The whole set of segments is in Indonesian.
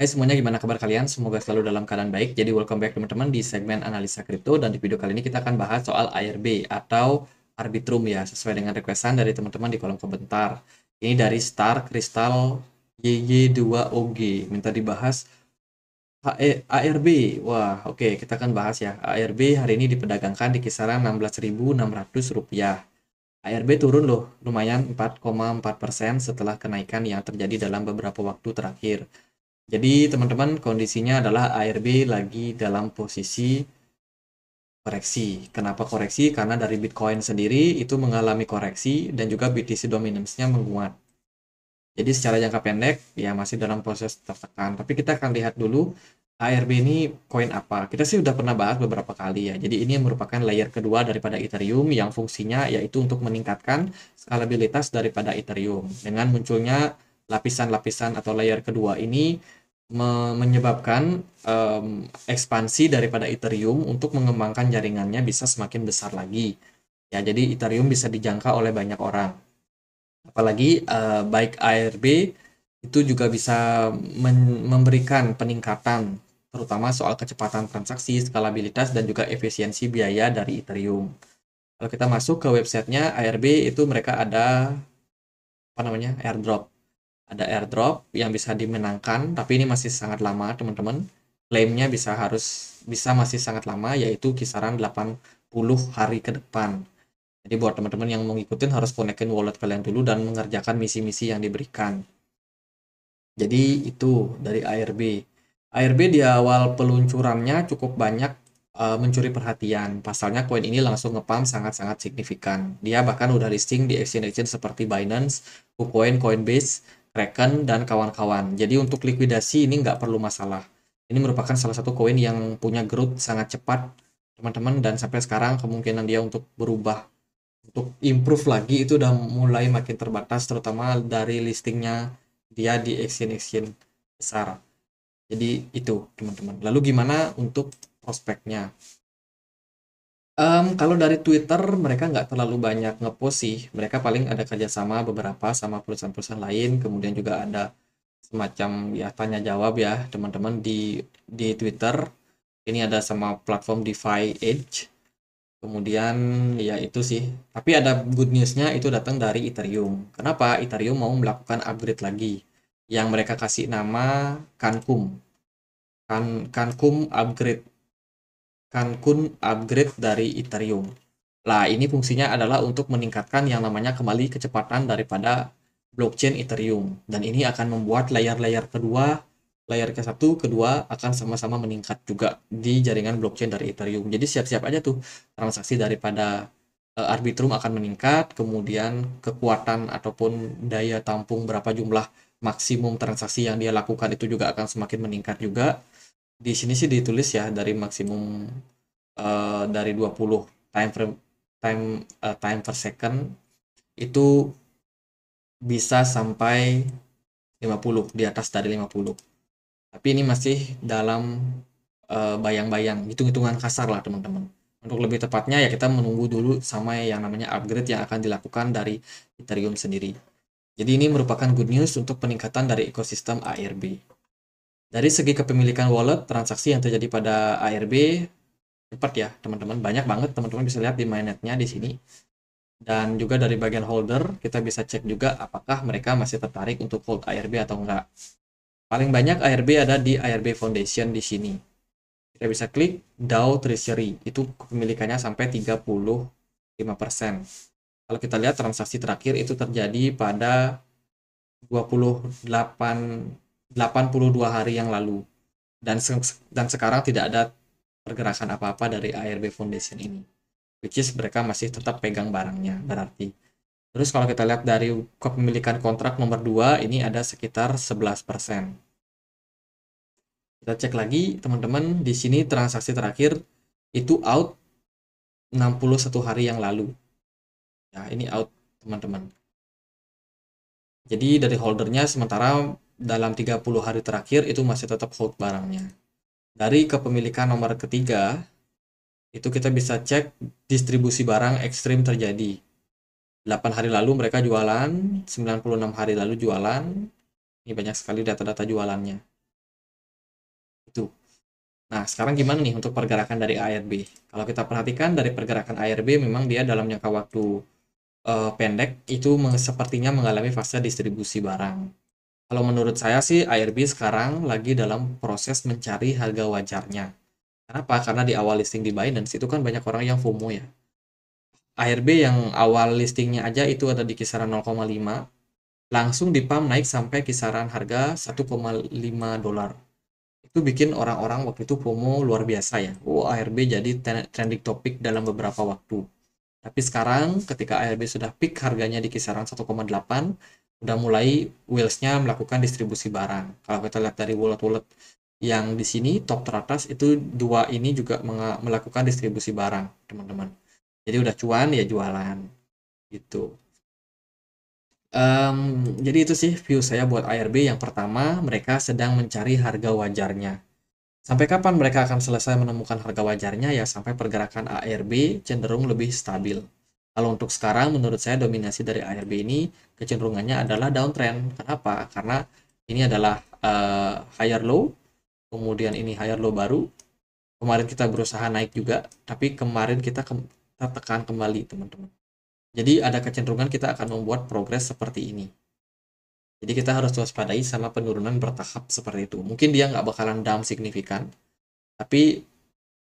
Hai semuanya, gimana kabar kalian? Semoga selalu dalam keadaan baik. Jadi welcome back teman-teman di segmen analisa kripto dan di video kali ini kita akan bahas soal ARB atau Arbitrum ya, sesuai dengan requestan dari teman-teman di kolom komentar. Ini dari Star Crystal YY2OG, minta dibahas ARB. E, Wah, oke, okay, kita akan bahas ya. ARB hari ini diperdagangkan di kisaran rp rupiah. ARB turun loh, lumayan 4,4% setelah kenaikan yang terjadi dalam beberapa waktu terakhir. Jadi teman-teman kondisinya adalah ARB lagi dalam posisi koreksi. Kenapa koreksi? Karena dari Bitcoin sendiri itu mengalami koreksi dan juga BTC dominance-nya menguat. Jadi secara jangka pendek ya masih dalam proses tertekan. Tapi kita akan lihat dulu ARB ini koin apa. Kita sih sudah pernah bahas beberapa kali ya. Jadi ini merupakan layer kedua daripada Ethereum yang fungsinya yaitu untuk meningkatkan skalabilitas daripada Ethereum. Dengan munculnya lapisan-lapisan atau layer kedua ini me menyebabkan um, ekspansi daripada Ethereum untuk mengembangkan jaringannya bisa semakin besar lagi. Ya, jadi Ethereum bisa dijangka oleh banyak orang. Apalagi uh, baik ARB itu juga bisa memberikan peningkatan terutama soal kecepatan transaksi, skalabilitas dan juga efisiensi biaya dari Ethereum. Kalau kita masuk ke websitenya ARB itu mereka ada apa namanya airdrop ada airdrop yang bisa dimenangkan tapi ini masih sangat lama teman-teman klaimnya bisa harus bisa masih sangat lama yaitu kisaran 80 hari ke depan jadi buat teman-teman yang mau ngikutin harus konekin wallet kalian dulu dan mengerjakan misi-misi yang diberikan jadi itu dari ARB ARB di awal peluncurannya cukup banyak uh, mencuri perhatian. Pasalnya koin ini langsung ngepam sangat-sangat signifikan. Dia bahkan udah listing di exchange-exchange seperti Binance, KuCoin, Coinbase, Kraken, dan kawan-kawan. Jadi untuk likuidasi ini nggak perlu masalah. Ini merupakan salah satu koin yang punya growth sangat cepat, teman-teman, dan sampai sekarang kemungkinan dia untuk berubah, untuk improve lagi itu udah mulai makin terbatas, terutama dari listingnya dia di exchange-exchange besar. Jadi itu, teman-teman. Lalu gimana untuk prospeknya? Um, kalau dari Twitter mereka nggak terlalu banyak nge sih, mereka paling ada kerjasama beberapa sama perusahaan-perusahaan lain, kemudian juga ada semacam ya tanya jawab ya teman-teman di di Twitter. Ini ada sama platform DeFi Edge, kemudian ya itu sih. Tapi ada good news-nya itu datang dari Ethereum. Kenapa? Ethereum mau melakukan upgrade lagi yang mereka kasih nama Cancum. Kan Cancum upgrade Cancun upgrade dari Ethereum. Nah, ini fungsinya adalah untuk meningkatkan yang namanya kembali kecepatan daripada blockchain Ethereum. Dan ini akan membuat layar-layar kedua, layar ke-1, kedua akan sama-sama meningkat juga di jaringan blockchain dari Ethereum. Jadi siap-siap aja tuh transaksi daripada uh, Arbitrum akan meningkat, kemudian kekuatan ataupun daya tampung berapa jumlah maksimum transaksi yang dia lakukan itu juga akan semakin meningkat juga di sini sih ditulis ya dari maksimum uh, dari 20 time frame time uh, time per second itu bisa sampai 50 di atas dari 50 tapi ini masih dalam eh, bayang-bayang uh, bayang -bayang, hitung-hitungan kasar lah teman-teman untuk lebih tepatnya ya kita menunggu dulu sama yang namanya upgrade yang akan dilakukan dari Ethereum sendiri jadi ini merupakan good news untuk peningkatan dari ekosistem ARB dari segi kepemilikan wallet, transaksi yang terjadi pada ARB cepat ya teman-teman, banyak banget teman-teman bisa lihat di mainnetnya di sini. Dan juga dari bagian holder, kita bisa cek juga apakah mereka masih tertarik untuk hold ARB atau enggak. Paling banyak ARB ada di ARB Foundation di sini. Kita bisa klik DAO Treasury, itu kepemilikannya sampai 35%. Kalau kita lihat transaksi terakhir itu terjadi pada 28 82 hari yang lalu dan se dan sekarang tidak ada pergerakan apa-apa dari ARB Foundation ini which is mereka masih tetap pegang barangnya berarti terus kalau kita lihat dari kepemilikan kontrak nomor 2 ini ada sekitar 11% kita cek lagi teman-teman di sini transaksi terakhir itu out 61 hari yang lalu ya ini out teman-teman jadi dari holdernya sementara dalam 30 hari terakhir itu masih tetap hold barangnya. Dari kepemilikan nomor ketiga, itu kita bisa cek distribusi barang ekstrim terjadi. 8 hari lalu mereka jualan, 96 hari lalu jualan. Ini banyak sekali data-data jualannya. Itu. Nah, sekarang gimana nih untuk pergerakan dari ARB? Kalau kita perhatikan dari pergerakan ARB memang dia dalam jangka waktu uh, pendek itu sepertinya mengalami fase distribusi barang. Kalau menurut saya sih ARB sekarang lagi dalam proses mencari harga wajarnya. Kenapa? Karena di awal listing di Binance itu kan banyak orang yang FOMO ya. ARB yang awal listingnya aja itu ada di kisaran 0,5, langsung di naik sampai kisaran harga 1,5 dolar. Itu bikin orang-orang waktu itu FOMO luar biasa ya. Oh, ARB jadi trending topic dalam beberapa waktu. Tapi sekarang ketika ARB sudah peak harganya di kisaran 1,8, udah mulai wheelsnya melakukan distribusi barang. Kalau kita lihat dari wallet-wallet yang di sini top teratas itu dua ini juga melakukan distribusi barang, teman-teman. Jadi udah cuan ya jualan gitu. Um, jadi itu sih view saya buat ARB yang pertama mereka sedang mencari harga wajarnya. Sampai kapan mereka akan selesai menemukan harga wajarnya ya sampai pergerakan ARB cenderung lebih stabil. Kalau untuk sekarang menurut saya dominasi dari ARB ini kecenderungannya adalah downtrend. Kenapa? Karena ini adalah uh, higher low, kemudian ini higher low baru. Kemarin kita berusaha naik juga, tapi kemarin kita, ke kita tekan kembali, teman-teman. Jadi ada kecenderungan kita akan membuat progres seperti ini. Jadi kita harus waspadai sama penurunan bertahap seperti itu. Mungkin dia nggak bakalan down signifikan, tapi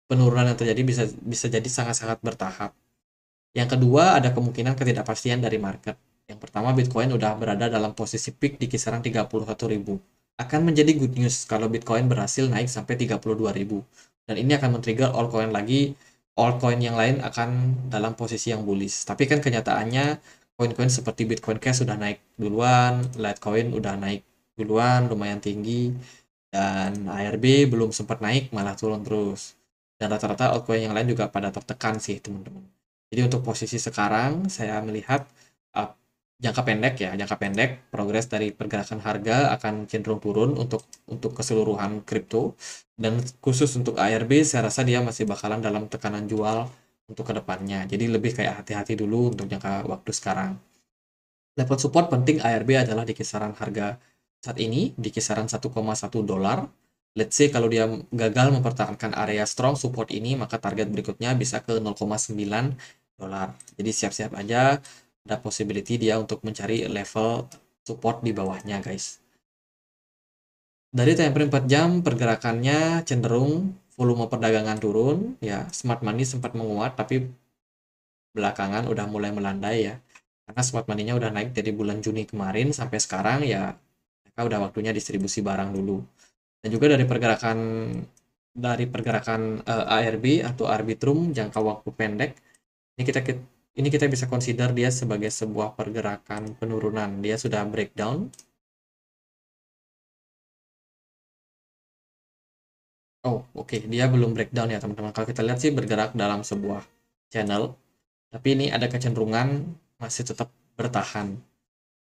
penurunan yang terjadi bisa bisa jadi sangat-sangat bertahap yang kedua, ada kemungkinan ketidakpastian dari market. Yang pertama, Bitcoin udah berada dalam posisi peak di kisaran 31.000. Akan menjadi good news kalau Bitcoin berhasil naik sampai 32.000. Dan ini akan men-trigger altcoin lagi, altcoin yang lain akan dalam posisi yang bullish. Tapi kan kenyataannya koin-koin seperti Bitcoin Cash sudah naik duluan, Litecoin udah naik duluan, lumayan tinggi, dan ARB belum sempat naik malah turun terus. Dan rata-rata altcoin yang lain juga pada tertekan sih teman-teman. Jadi untuk posisi sekarang saya melihat uh, jangka pendek ya, jangka pendek progres dari pergerakan harga akan cenderung turun untuk untuk keseluruhan kripto dan khusus untuk ARB saya rasa dia masih bakalan dalam tekanan jual untuk kedepannya. Jadi lebih kayak hati-hati dulu untuk jangka waktu sekarang. Level support penting ARB adalah di kisaran harga saat ini di kisaran 1,1 dolar Let's say kalau dia gagal mempertahankan area strong support ini, maka target berikutnya bisa ke 0,9 dolar. Jadi siap-siap aja ada possibility dia untuk mencari level support di bawahnya guys. Dari time frame 4 jam pergerakannya cenderung volume perdagangan turun ya smart money sempat menguat tapi belakangan udah mulai melandai ya karena smart money-nya udah naik dari bulan Juni kemarin sampai sekarang ya mereka udah waktunya distribusi barang dulu dan juga dari pergerakan dari pergerakan uh, eh, ARB atau arbitrum jangka waktu pendek ini kita ini kita bisa consider dia sebagai sebuah pergerakan penurunan dia sudah breakdown Oh, oke, okay. dia belum breakdown ya, teman-teman. Kalau kita lihat sih bergerak dalam sebuah channel, tapi ini ada kecenderungan masih tetap bertahan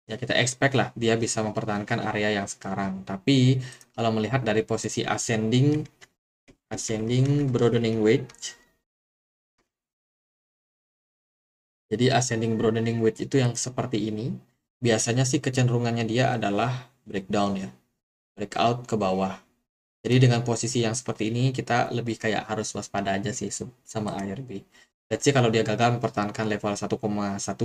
ya kita expect lah dia bisa mempertahankan area yang sekarang tapi kalau melihat dari posisi ascending ascending broadening wedge jadi ascending broadening wedge itu yang seperti ini biasanya sih kecenderungannya dia adalah breakdown ya breakout ke bawah jadi dengan posisi yang seperti ini kita lebih kayak harus waspada aja sih sama ARB Let's say kalau dia gagal mempertahankan level 1,1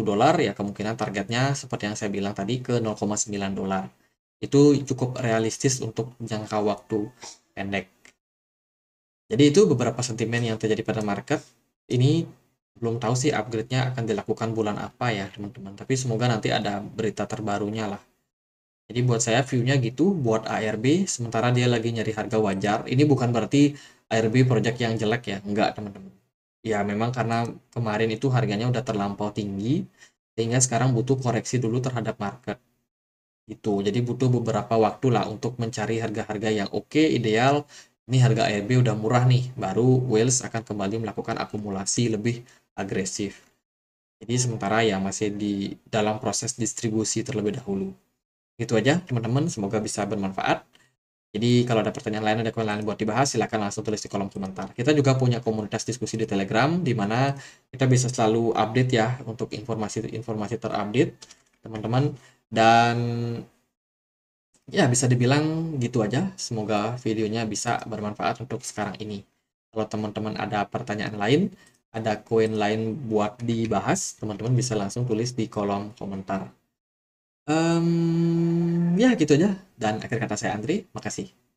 dolar ya kemungkinan targetnya seperti yang saya bilang tadi ke 0,9 dolar. Itu cukup realistis untuk jangka waktu pendek. Jadi itu beberapa sentimen yang terjadi pada market. Ini belum tahu sih upgrade-nya akan dilakukan bulan apa ya teman-teman. Tapi semoga nanti ada berita terbarunya lah. Jadi buat saya view-nya gitu buat ARB sementara dia lagi nyari harga wajar. Ini bukan berarti ARB project yang jelek ya, enggak teman-teman ya memang karena kemarin itu harganya udah terlampau tinggi sehingga sekarang butuh koreksi dulu terhadap market itu jadi butuh beberapa waktu lah untuk mencari harga-harga yang oke okay, ideal ini harga ARB udah murah nih baru Wales akan kembali melakukan akumulasi lebih agresif jadi sementara ya masih di dalam proses distribusi terlebih dahulu itu aja teman-teman semoga bisa bermanfaat jadi kalau ada pertanyaan lain, ada komentar lain buat dibahas, silahkan langsung tulis di kolom komentar. Kita juga punya komunitas diskusi di Telegram, di mana kita bisa selalu update ya untuk informasi-informasi terupdate, teman-teman. Dan ya bisa dibilang gitu aja. Semoga videonya bisa bermanfaat untuk sekarang ini. Kalau teman-teman ada pertanyaan lain, ada koin lain buat dibahas, teman-teman bisa langsung tulis di kolom komentar. Um, ya gitu aja. Dan akhir kata saya Andri, makasih.